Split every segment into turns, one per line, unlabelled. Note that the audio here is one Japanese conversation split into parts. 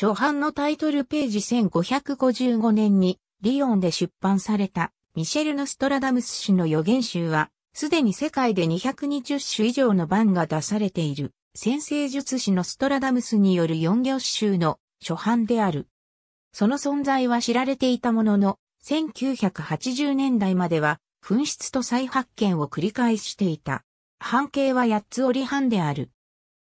初版のタイトルページ1555年にリヨンで出版されたミシェル・ノストラダムス氏の予言集は、すでに世界で220種以上の版が出されている、先生術師のストラダムスによる四行集の初版である。その存在は知られていたものの、1980年代までは、紛失と再発見を繰り返していた。半径は8つ折り半である。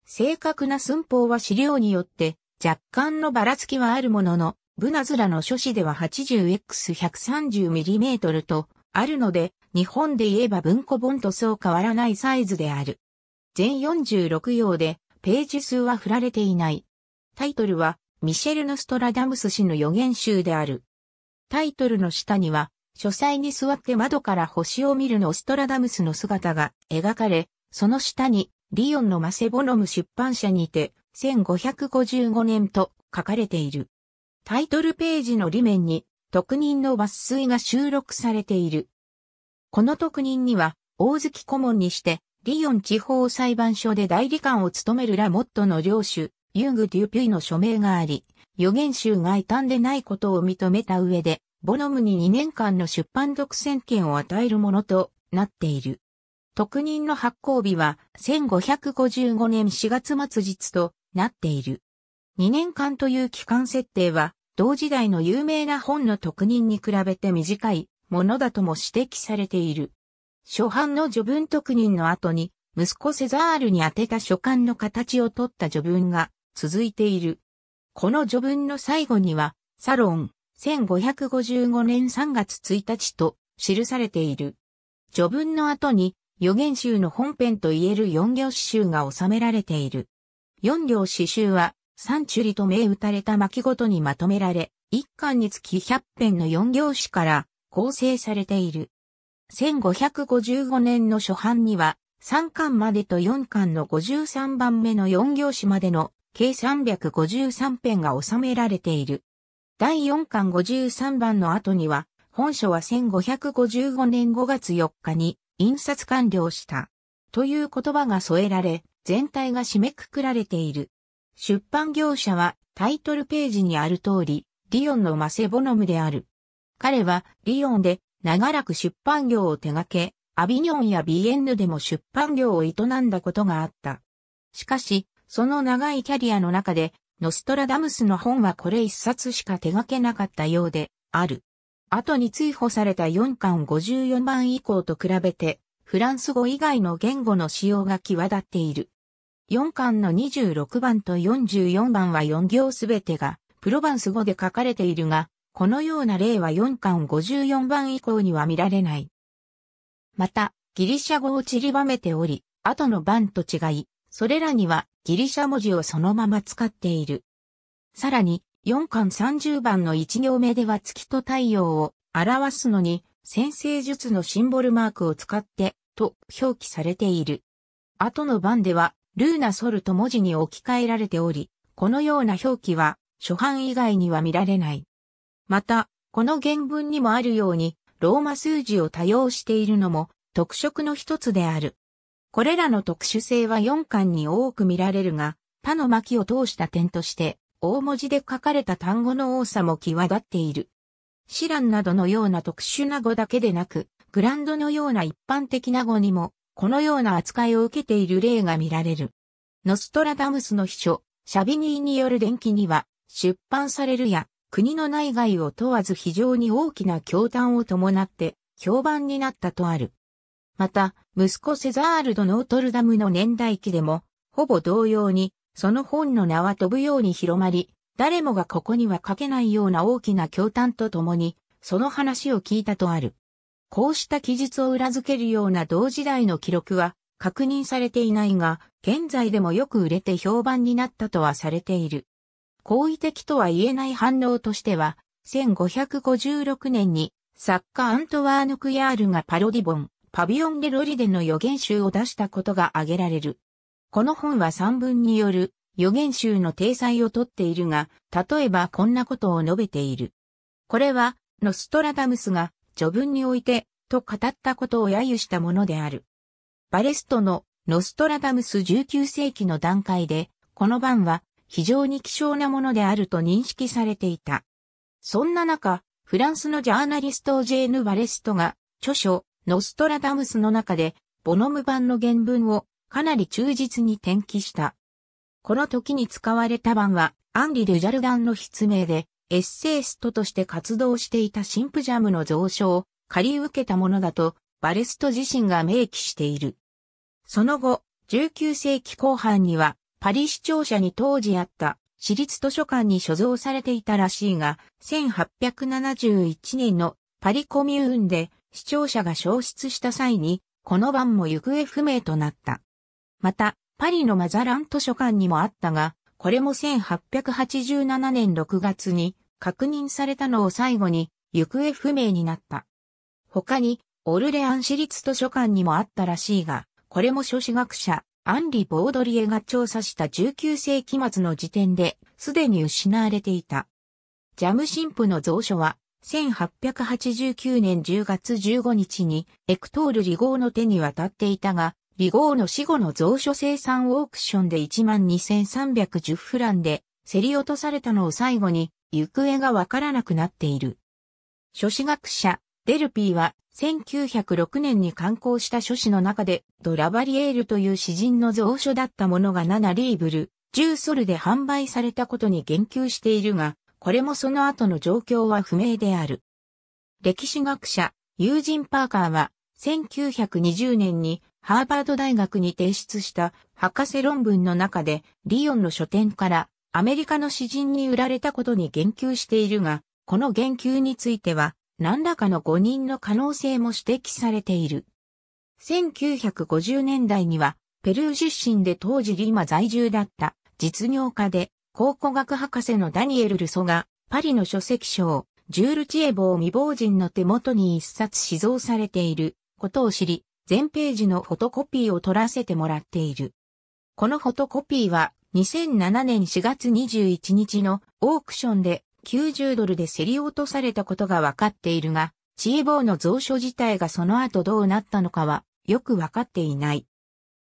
正確な寸法は資料によって若干のばらつきはあるものの、ブナズラの書誌では 80x130mm とあるので、日本で言えば文庫本とそう変わらないサイズである。全46行で、ページ数は振られていない。タイトルは、ミシェル・ノストラダムス氏の予言集である。タイトルの下には、書斎に座って窓から星を見るノストラダムスの姿が描かれ、その下に、リオンのマセボノム出版社にて、1555年と書かれている。タイトルページの裏面に特任の抜粋が収録されている。この特任には大月顧問にしてリヨン地方裁判所で代理官を務めるラモットの領主、ユング・デュピュイの署名があり、予言集が異端でないことを認めた上で、ボノムに2年間の出版独占権を与えるものとなっている。特任の発行日は1555年4月末日となっている。2年間という期間設定は、同時代の有名な本の特任に比べて短いものだとも指摘されている。初版の序文特任の後に、息子セザールに宛てた書簡の形を取った序文が続いている。この序文の最後には、サロン、1555年3月1日と記されている。序文の後に、予言集の本編と言える四行詩集が収められている。4両詩集は、三チュリと銘打たれた巻ごとにまとめられ、1巻につき100編の4行詩から構成されている。1555年の初版には、3巻までと4巻の53番目の4行詩までの計353編が収められている。第4巻53番の後には、本書は1555年5月4日に印刷完了した。という言葉が添えられ、全体が締めくくられている。出版業者はタイトルページにある通り、リオンのマセボノムである。彼はリオンで長らく出版業を手掛け、アビニョンやビエンヌでも出版業を営んだことがあった。しかし、その長いキャリアの中で、ノストラダムスの本はこれ一冊しか手掛けなかったようで、ある。後に追放された4巻54番以降と比べて、フランス語以外の言語の使用が際立っている。4巻の26番と44番は4行すべてが、プロヴァンス語で書かれているが、このような例は4巻54番以降には見られない。また、ギリシャ語を散りばめており、後の番と違い、それらにはギリシャ文字をそのまま使っている。さらに、4巻30番の1行目では月と太陽を表すのに、先生術のシンボルマークを使ってと表記されている。後の版では、ルーナソルと文字に置き換えられており、このような表記は、初版以外には見られない。また、この原文にもあるように、ローマ数字を多用しているのも特色の一つである。これらの特殊性は4巻に多く見られるが、他の巻を通した点として、大文字で書かれた単語の多さも際立っている。シランなどのような特殊な語だけでなく、グランドのような一般的な語にも、このような扱いを受けている例が見られる。ノストラダムスの秘書、シャビニーによる伝記には、出版されるや、国の内外を問わず非常に大きな驚嘆を伴って、評判になったとある。また、息子セザールド・ノートルダムの年代記でも、ほぼ同様に、その本の名は飛ぶように広まり、誰もがここには書けないような大きな驚嘆とともに、その話を聞いたとある。こうした記述を裏付けるような同時代の記録は確認されていないが、現在でもよく売れて評判になったとはされている。好意的とは言えない反応としては、1556年に作家アントワーヌ・クヤールがパロディボン、パビオン・デ・ロリデの予言集を出したことが挙げられる。この本は三文による予言集の体裁をとっているが、例えばこんなことを述べている。これは、ノストラダムスが序文において、と語ったことを揶揄したものである。バレストのノストラダムス19世紀の段階で、この版は非常に希少なものであると認識されていた。そんな中、フランスのジャーナリストジェーヌ・バレストが、著書、ノストラダムスの中で、ボノム版の原文をかなり忠実に転記した。この時に使われた版は、アンリ・デュジャルダンの筆名で、エッセイストとして活動していたシンプジャムの蔵書を借り受けたものだと、バレスト自身が明記している。その後、19世紀後半には、パリ市庁舎に当時あった私立図書館に所蔵されていたらしいが、1871年のパリコミューンで市庁舎が消失した際に、この版も行方不明となった。また、パリのマザラン図書館にもあったが、これも1887年6月に確認されたのを最後に行方不明になった。他に、オルレアン市立図書館にもあったらしいが、これも書史学者、アンリ・ボードリエが調査した19世紀末の時点で、すでに失われていた。ジャム神父の蔵書は、1889年10月15日に、エクトール・リゴーの手に渡っていたが、リゴーの死後の蔵書生産オークションで12,310フランで、競り落とされたのを最後に、行方がわからなくなっている。諸子学者、デルピーは、1906年に刊行した書子の中で、ドラバリエールという詩人の蔵書だったものが7リーブル、10ソルで販売されたことに言及しているが、これもその後の状況は不明である。歴史学者、ユージン・パーカーは、1920年にハーバード大学に提出した博士論文の中で、リヨンの書店からアメリカの詩人に売られたことに言及しているが、この言及については、何らかの誤認の可能性も指摘されている。1950年代には、ペルー出身で当時リマ在住だった実業家で考古学博士のダニエル・ルソがパリの書籍賞ジュール・チエボー未亡人の手元に一冊死蔵されていることを知り全ページのフォトコピーを取らせてもらっている。このフォトコピーは2007年4月21日のオークションで90ドルで競り落とされたことが分かっているが、チーボーの蔵書自体がその後どうなったのかはよく分かっていない。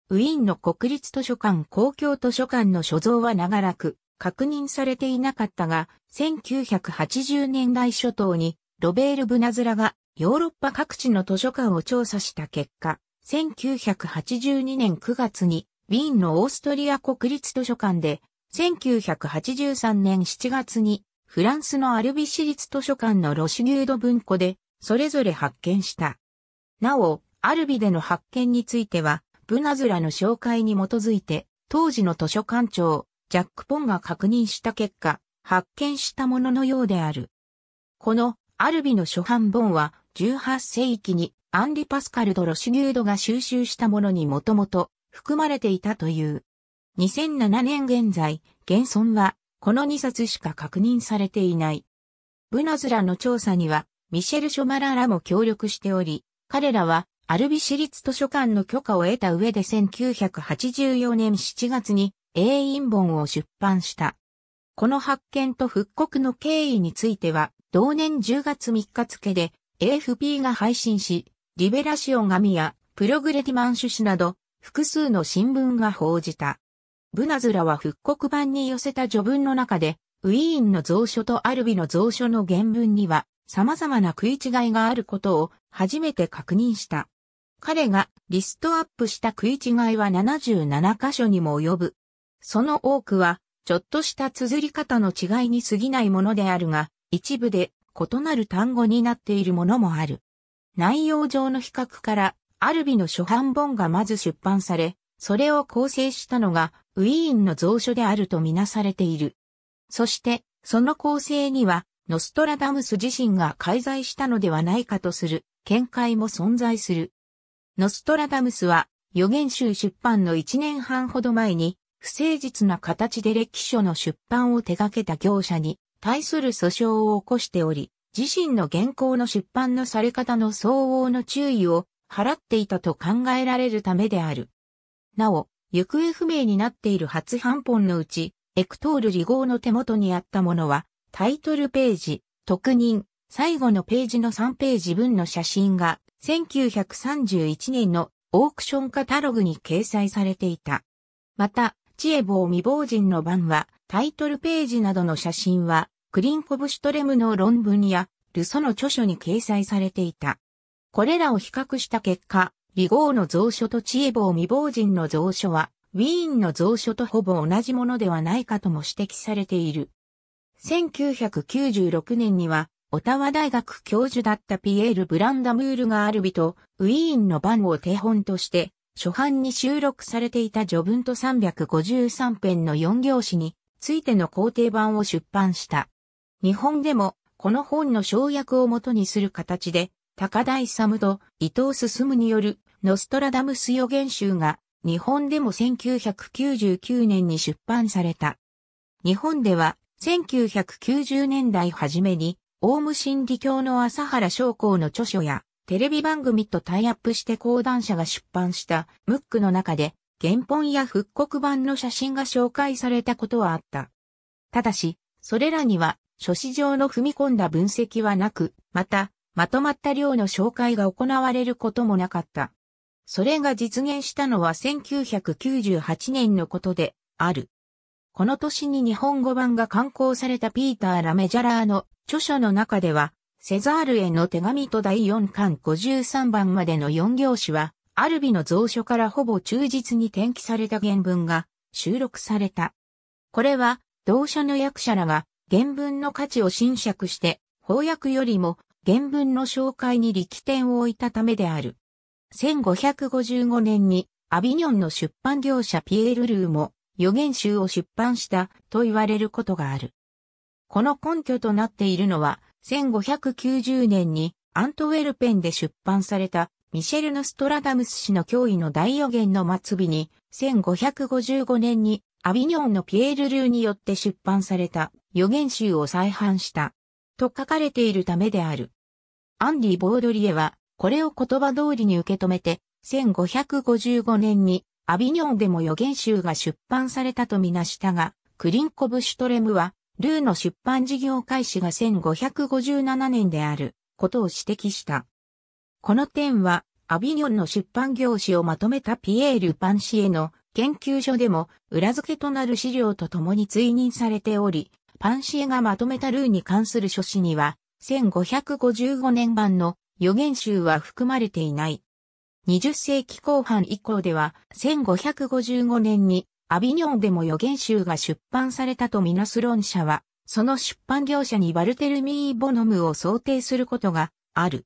ウィーンの国立図書館公共図書館の所蔵は長らく確認されていなかったが、1980年代初頭にロベール・ブナズラがヨーロッパ各地の図書館を調査した結果、1982年9月にウィーンのオーストリア国立図書館で、1983年7月に、フランスのアルビ市立図書館のロシギュード文庫で、それぞれ発見した。なお、アルビでの発見については、ブナズラの紹介に基づいて、当時の図書館長、ジャック・ポンが確認した結果、発見したもののようである。この、アルビの初版本は、18世紀に、アンリ・パスカル・とロシギュードが収集したものにもともと、含まれていたという。2007年現在、現存は、この2冊しか確認されていない。ブナズラの調査には、ミシェル・ショマラらも協力しており、彼らは、アルビ市立図書館の許可を得た上で1984年7月に、英印本を出版した。この発見と復刻の経緯については、同年10月3日付で AFP が配信し、リベラシオンミやプログレティマンシュシなど複数の新聞が報じた。ブナズラは復刻版に寄せた序文の中で、ウィーンの蔵書とアルビの蔵書の原文には、様々な食い違いがあることを初めて確認した。彼がリストアップした食い違いは77箇所にも及ぶ。その多くは、ちょっとした綴り方の違いに過ぎないものであるが、一部で異なる単語になっているものもある。内容上の比較からアルビの初版本がまず出版され、それを構成したのがウィーンの蔵書であるとみなされている。そして、その構成には、ノストラダムス自身が介在したのではないかとする見解も存在する。ノストラダムスは、予言集出版の1年半ほど前に、不誠実な形で歴書の出版を手掛けた業者に対する訴訟を起こしており、自身の原稿の出版のされ方の相応の注意を払っていたと考えられるためである。なお、行方不明になっている初版本のうち、エクトール理合の手元にあったものは、タイトルページ、特任、最後のページの3ページ分の写真が、1931年のオークションカタログに掲載されていた。また、知恵坊未亡人の番は、タイトルページなどの写真は、クリンコブシュトレムの論文や、ルソの著書に掲載されていた。これらを比較した結果、リ豪の蔵書と知恵坊未亡人の蔵書は、ウィーンの蔵書とほぼ同じものではないかとも指摘されている。1996年には、オタワ大学教授だったピエール・ブランダムールがある日と、ウィーンの番を手本として、初版に収録されていた序文と353編の4行詞についての肯定版を出版した。日本でも、この本の省略を元にする形で、高台サムと伊藤進によるノストラダムス予言集が日本でも1999年に出版された。日本では1990年代初めにオウム真理教の朝原昌光の著書やテレビ番組とタイアップして講談社が出版したムックの中で原本や復刻版の写真が紹介されたことはあった。ただし、それらには書史上の踏み込んだ分析はなく、また、まとまった量の紹介が行われることもなかった。それが実現したのは1998年のことである。この年に日本語版が刊行されたピーター・ラメジャラーの著書の中では、セザールへの手紙と第4巻53番までの4行詞は、アルビの蔵書からほぼ忠実に転記された原文が収録された。これは、同書の役者らが原文の価値を侵釈して、翻訳よりも原文の紹介に力点を置いたためである。1555年にアビニョンの出版業者ピエール・ルーも予言集を出版したと言われることがある。この根拠となっているのは1590年にアントウェルペンで出版されたミシェル・ヌストラダムス氏の脅威の大予言の末尾に1555年にアビニョンのピエール・ルーによって出版された予言集を再版したと書かれているためである。アンディ・ボードリエは、これを言葉通りに受け止めて、1555年にアビニョンでも予言集が出版されたとみなしたが、クリンコブ・シュトレムは、ルーの出版事業開始が1557年であることを指摘した。この点は、アビニョンの出版業種をまとめたピエール・パンシエの研究所でも裏付けとなる資料と共に追認されており、パンシエがまとめたルーに関する書誌には、1555年版の予言集は含まれていない。20世紀後半以降では、1555年にアビニョンでも予言集が出版されたとみなす論者は、その出版業者にバルテルミー・ボノムを想定することがある。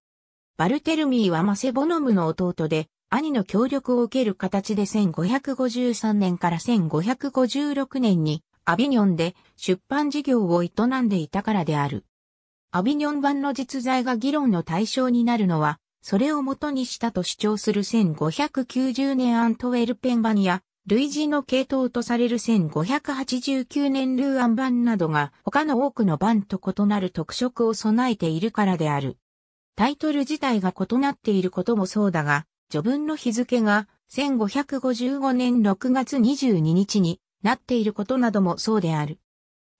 バルテルミーはマセ・ボノムの弟で、兄の協力を受ける形で1553年から1556年にアビニョンで出版事業を営んでいたからである。アビニョン版の実在が議論の対象になるのは、それを元にしたと主張する1590年アントウェルペン版や、類似の系統とされる1589年ルーアン版などが他の多くの版と異なる特色を備えているからである。タイトル自体が異なっていることもそうだが、序文の日付が1555年6月22日になっていることなどもそうである。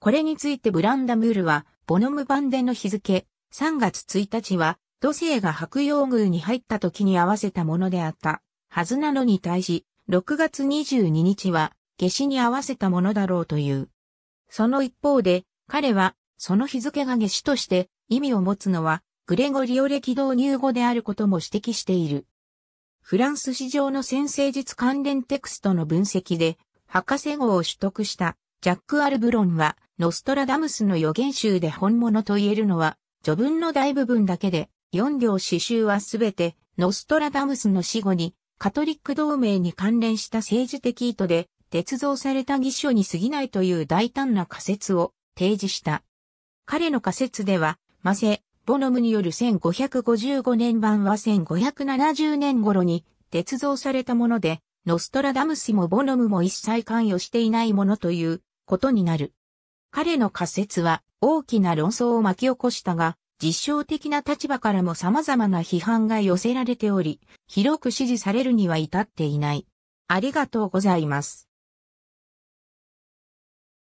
これについてブランダムールはボノム版での日付、3月1日は、土星が白洋宮に入った時に合わせたものであったはずなのに対し、6月22日は、下死に合わせたものだろうという。その一方で、彼は、その日付が下死として意味を持つのは、グレゴリオ歴導入語であることも指摘している。フランス史上の先生術関連テクストの分析で、博士号を取得したジャック・アルブロンは、ノストラダムスの予言集で本物と言えるのは、序文の大部分だけで、4行詩集はすべて、ノストラダムスの死後に、カトリック同盟に関連した政治的意図で、鉄造された義書に過ぎないという大胆な仮説を提示した。彼の仮説では、マセ、ボノムによる1555年版は1570年頃に、鉄造されたもので、ノストラダムスもボノムも一切関与していないものということになる。彼の仮説は大きな論争を巻き起こしたが、実証的な立場からも様々な批判が寄せられており、広く支持されるには至っていない。ありがとうございます。